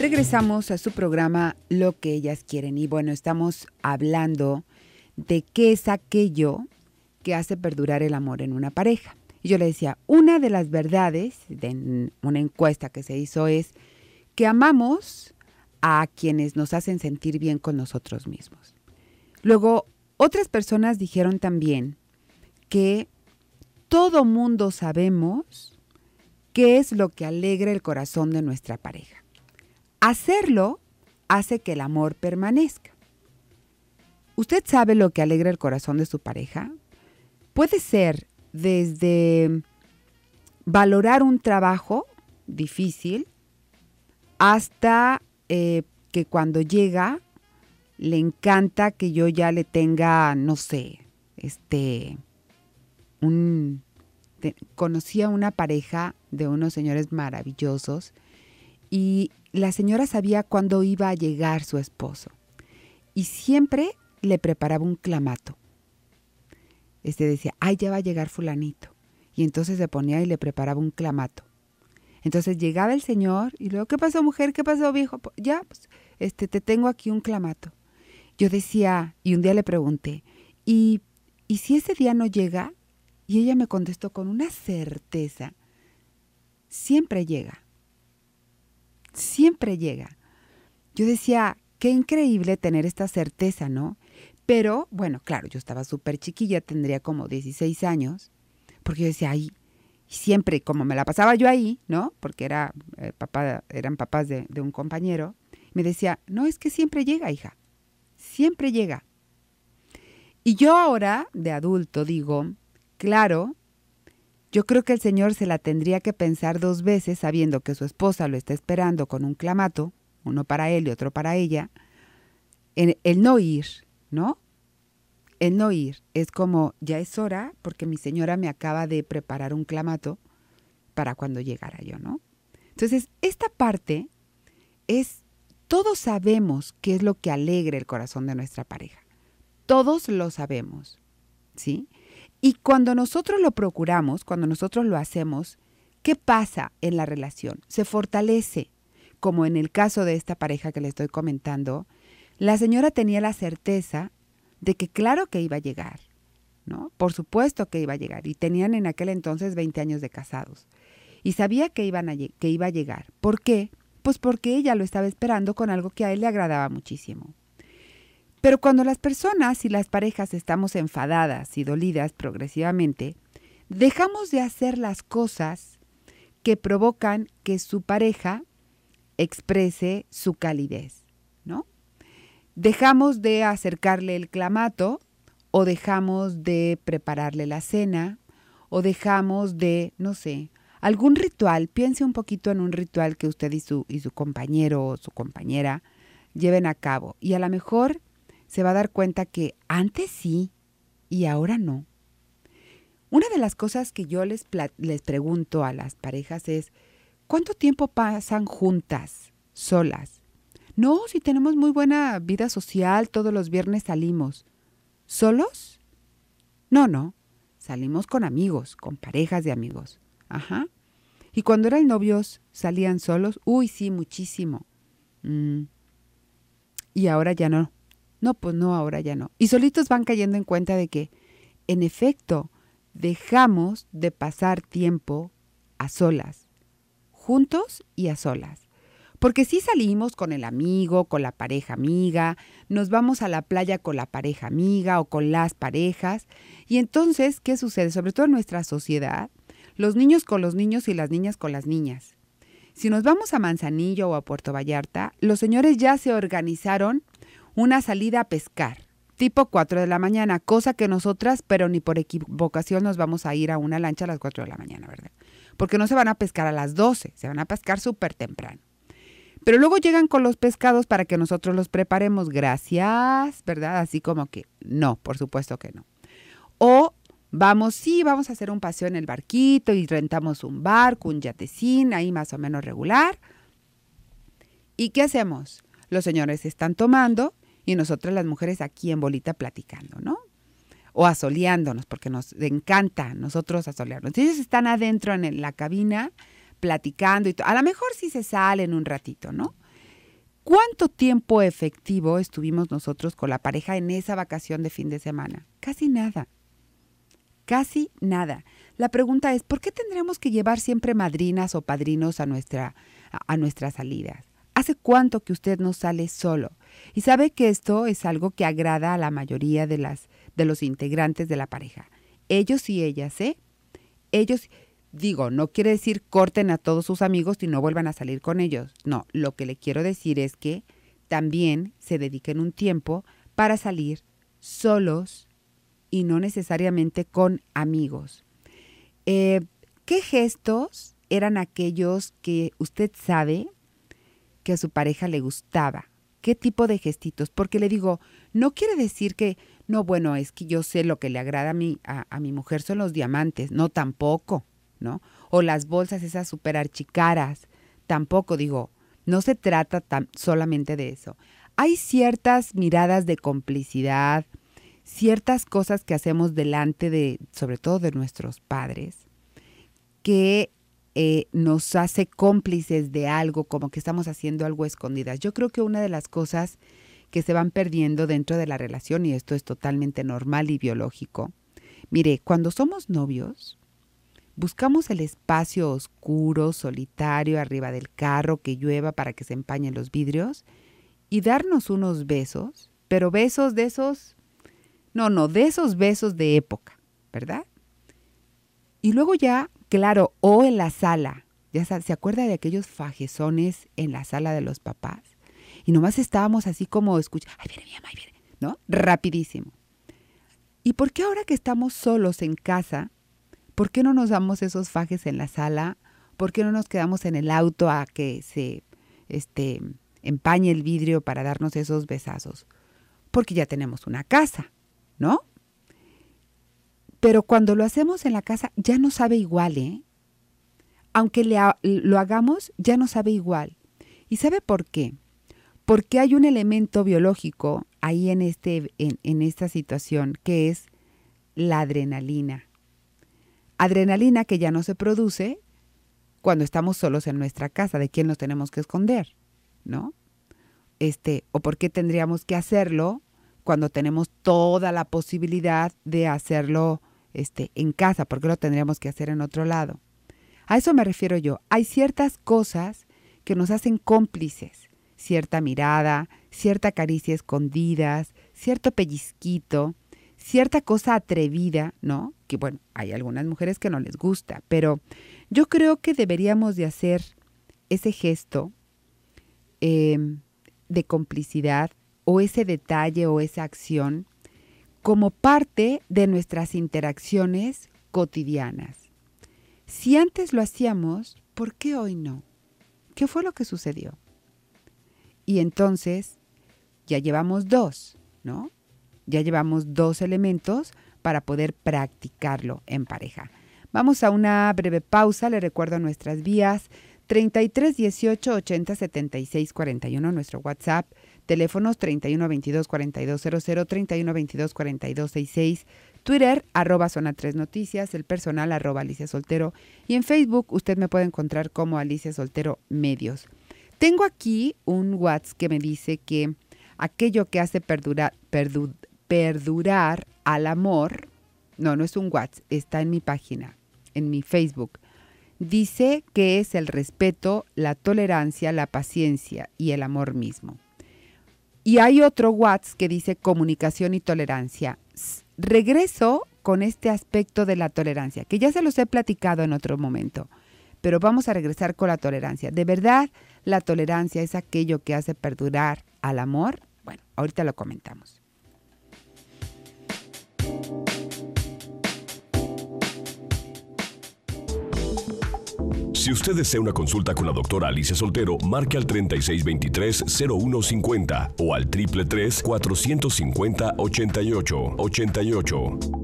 Regresamos a su programa Lo que ellas quieren y bueno, estamos hablando de qué es aquello que hace perdurar el amor en una pareja. Y yo le decía, una de las verdades de una encuesta que se hizo es que amamos a quienes nos hacen sentir bien con nosotros mismos. Luego, otras personas dijeron también que todo mundo sabemos qué es lo que alegra el corazón de nuestra pareja. Hacerlo hace que el amor permanezca. ¿Usted sabe lo que alegra el corazón de su pareja? Puede ser desde valorar un trabajo difícil hasta eh, que cuando llega le encanta que yo ya le tenga, no sé, este, un... conocí a una pareja de unos señores maravillosos y la señora sabía cuándo iba a llegar su esposo y siempre le preparaba un clamato. Este decía, ay, ya va a llegar fulanito. Y entonces se ponía y le preparaba un clamato. Entonces llegaba el señor y luego, ¿qué pasó mujer? ¿Qué pasó viejo? Pues, ya, pues, este, te tengo aquí un clamato. Yo decía, y un día le pregunté, ¿y si ese día no llega? Y ella me contestó con una certeza, siempre llega siempre llega. Yo decía, qué increíble tener esta certeza, ¿no? Pero bueno, claro, yo estaba súper chiquilla, tendría como 16 años, porque yo decía, ahí, siempre como me la pasaba yo ahí, ¿no? Porque era, eh, papá, eran papás de un compañero, me decía, no, es que siempre llega, hija, siempre llega. Y yo ahora, de adulto, digo, claro, yo creo que el señor se la tendría que pensar dos veces sabiendo que su esposa lo está esperando con un clamato, uno para él y otro para ella, el, el no ir, ¿no? El no ir es como, ya es hora porque mi señora me acaba de preparar un clamato para cuando llegara yo, ¿no? Entonces, esta parte es, todos sabemos qué es lo que alegra el corazón de nuestra pareja. Todos lo sabemos, ¿sí? Y cuando nosotros lo procuramos, cuando nosotros lo hacemos, ¿qué pasa en la relación? Se fortalece, como en el caso de esta pareja que le estoy comentando, la señora tenía la certeza de que claro que iba a llegar, ¿no? Por supuesto que iba a llegar. Y tenían en aquel entonces 20 años de casados. Y sabía que, iban a, que iba a llegar. ¿Por qué? Pues porque ella lo estaba esperando con algo que a él le agradaba muchísimo. Pero cuando las personas y las parejas estamos enfadadas y dolidas progresivamente, dejamos de hacer las cosas que provocan que su pareja exprese su calidez, ¿no? Dejamos de acercarle el clamato o dejamos de prepararle la cena o dejamos de, no sé, algún ritual, piense un poquito en un ritual que usted y su, y su compañero o su compañera lleven a cabo y a lo mejor se va a dar cuenta que antes sí y ahora no. Una de las cosas que yo les, les pregunto a las parejas es, ¿cuánto tiempo pasan juntas, solas? No, si tenemos muy buena vida social, todos los viernes salimos. ¿Solos? No, no. Salimos con amigos, con parejas de amigos. Ajá. Y cuando eran novios, salían solos. Uy, sí, muchísimo. Mm. Y ahora ya no. No, pues no, ahora ya no. Y solitos van cayendo en cuenta de que, en efecto, dejamos de pasar tiempo a solas, juntos y a solas. Porque si salimos con el amigo, con la pareja amiga, nos vamos a la playa con la pareja amiga o con las parejas. Y entonces, ¿qué sucede? Sobre todo en nuestra sociedad, los niños con los niños y las niñas con las niñas. Si nos vamos a Manzanillo o a Puerto Vallarta, los señores ya se organizaron una salida a pescar, tipo 4 de la mañana, cosa que nosotras, pero ni por equivocación nos vamos a ir a una lancha a las 4 de la mañana, ¿verdad? Porque no se van a pescar a las 12, se van a pescar súper temprano. Pero luego llegan con los pescados para que nosotros los preparemos, gracias, ¿verdad? Así como que no, por supuesto que no. O vamos, sí, vamos a hacer un paseo en el barquito y rentamos un barco, un yatecín, ahí más o menos regular. ¿Y qué hacemos? Los señores están tomando, y nosotras las mujeres aquí en bolita platicando, ¿no? O asoleándonos, porque nos encanta nosotros asolearnos. Ellos están adentro en la cabina platicando y a lo mejor sí se salen un ratito, ¿no? ¿Cuánto tiempo efectivo estuvimos nosotros con la pareja en esa vacación de fin de semana? Casi nada. Casi nada. La pregunta es, ¿por qué tendremos que llevar siempre madrinas o padrinos a, nuestra, a nuestras salidas? ¿Hace cuánto que usted no sale solo? Y sabe que esto es algo que agrada a la mayoría de, las, de los integrantes de la pareja. Ellos y ellas, ¿eh? Ellos, digo, no quiere decir corten a todos sus amigos y no vuelvan a salir con ellos. No, lo que le quiero decir es que también se dediquen un tiempo para salir solos y no necesariamente con amigos. Eh, ¿Qué gestos eran aquellos que usted sabe a su pareja le gustaba, qué tipo de gestitos, porque le digo, no quiere decir que, no, bueno, es que yo sé lo que le agrada a mi, a, mi mujer son los diamantes, no tampoco, ¿no? O las bolsas esas súper archicaras, tampoco, digo, no se trata tan, solamente de eso. Hay ciertas miradas de complicidad, ciertas cosas que hacemos delante de, sobre todo de nuestros padres, que eh, nos hace cómplices de algo, como que estamos haciendo algo escondidas. Yo creo que una de las cosas que se van perdiendo dentro de la relación, y esto es totalmente normal y biológico, mire, cuando somos novios, buscamos el espacio oscuro, solitario, arriba del carro, que llueva para que se empañen los vidrios, y darnos unos besos, pero besos de esos, no, no, de esos besos de época, ¿verdad? Y luego ya Claro, o en la sala. Ya ¿se acuerda de aquellos fajezones en la sala de los papás? Y nomás estábamos así como escucha, ay, viene mi mamá, ahí viene, ¿no? Rapidísimo. ¿Y por qué ahora que estamos solos en casa, por qué no nos damos esos fajes en la sala? ¿Por qué no nos quedamos en el auto a que se este, empañe el vidrio para darnos esos besazos? Porque ya tenemos una casa, ¿no? Pero cuando lo hacemos en la casa ya no sabe igual, ¿eh? Aunque le lo hagamos, ya no sabe igual. ¿Y sabe por qué? Porque hay un elemento biológico ahí en, este, en, en esta situación que es la adrenalina. Adrenalina que ya no se produce cuando estamos solos en nuestra casa, de quién nos tenemos que esconder, ¿no? Este, o por qué tendríamos que hacerlo cuando tenemos toda la posibilidad de hacerlo este, en casa, porque lo tendríamos que hacer en otro lado. A eso me refiero yo. Hay ciertas cosas que nos hacen cómplices. Cierta mirada, cierta caricia escondidas, cierto pellizquito, cierta cosa atrevida, ¿no? Que bueno, hay algunas mujeres que no les gusta, pero yo creo que deberíamos de hacer ese gesto em, de complicidad o ese detalle o esa acción como parte de nuestras interacciones cotidianas. Si antes lo hacíamos, ¿por qué hoy no? ¿Qué fue lo que sucedió? Y entonces ya llevamos dos, ¿no? Ya llevamos dos elementos para poder practicarlo en pareja. Vamos a una breve pausa, le recuerdo nuestras vías 33 18 80 76 41, nuestro WhatsApp Teléfonos 3122 4200, 3122 4266, Twitter, arroba Zona 3 Noticias, el personal, arroba Alicia Soltero, y en Facebook usted me puede encontrar como Alicia Soltero Medios. Tengo aquí un WhatsApp que me dice que aquello que hace perdurar al amor, no, no es un WhatsApp, está en mi página, en mi Facebook. Dice que es el respeto, la tolerancia, la paciencia y el amor mismo. Y hay otro Watts que dice comunicación y tolerancia. Regreso con este aspecto de la tolerancia, que ya se los he platicado en otro momento, pero vamos a regresar con la tolerancia. De verdad, la tolerancia es aquello que hace perdurar al amor. Bueno, ahorita lo comentamos. Si usted desea una consulta con la doctora Alicia Soltero, marque al 3623-0150 o al 333-450-8888.